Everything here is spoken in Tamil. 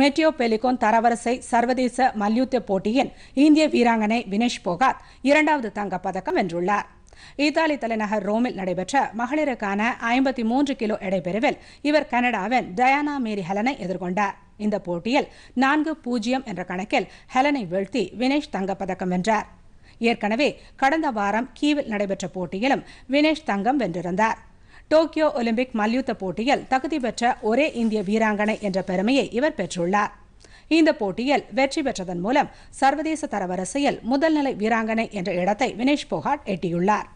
மெட்டியோ பெலிகோன் தரவரிசை சர்வதேச மல்யுத்த போட்டியின் இந்திய வீராங்கனை வினேஷ் போகாத் இரண்டாவது தங்கப்பதக்கம் வென்றுள்ளார் இத்தாலி தலைநகர் ரோமில் நடைபெற்ற மகளிருக்கான ஐம்பத்தி மூன்று கிலோ எடைப்பிரிவில் இவர் கனடாவின் டயானா மேரி ஹெலனை எதிர்கொண்டார் இந்த போட்டியில் நான்கு பூஜ்ஜியம் என்ற கணக்கில் ஹெலனை வீழ்த்தி வினேஷ் தங்கப்பதக்கம் வென்றார் ஏற்கனவே கடந்த வாரம் கீவில் நடைபெற்ற போட்டியிலும் வினேஷ் தங்கம் வென்றிருந்தாா் டோக்கியோ ஒலிம்பிக் மல்யுத்த போட்டியில் தகுதி பெற்ற ஒரே இந்திய வீராங்கனை என்ற பெருமையை இவர் பெற்றுள்ளார் இந்த போட்டியில் வெற்றி பெற்றதன் மூலம் சர்வதேச தரவரிசையில் முதல்நிலை வீராங்கனை என்ற இடத்தை வினேஷ் போகாட் எட்டியுள்ளார்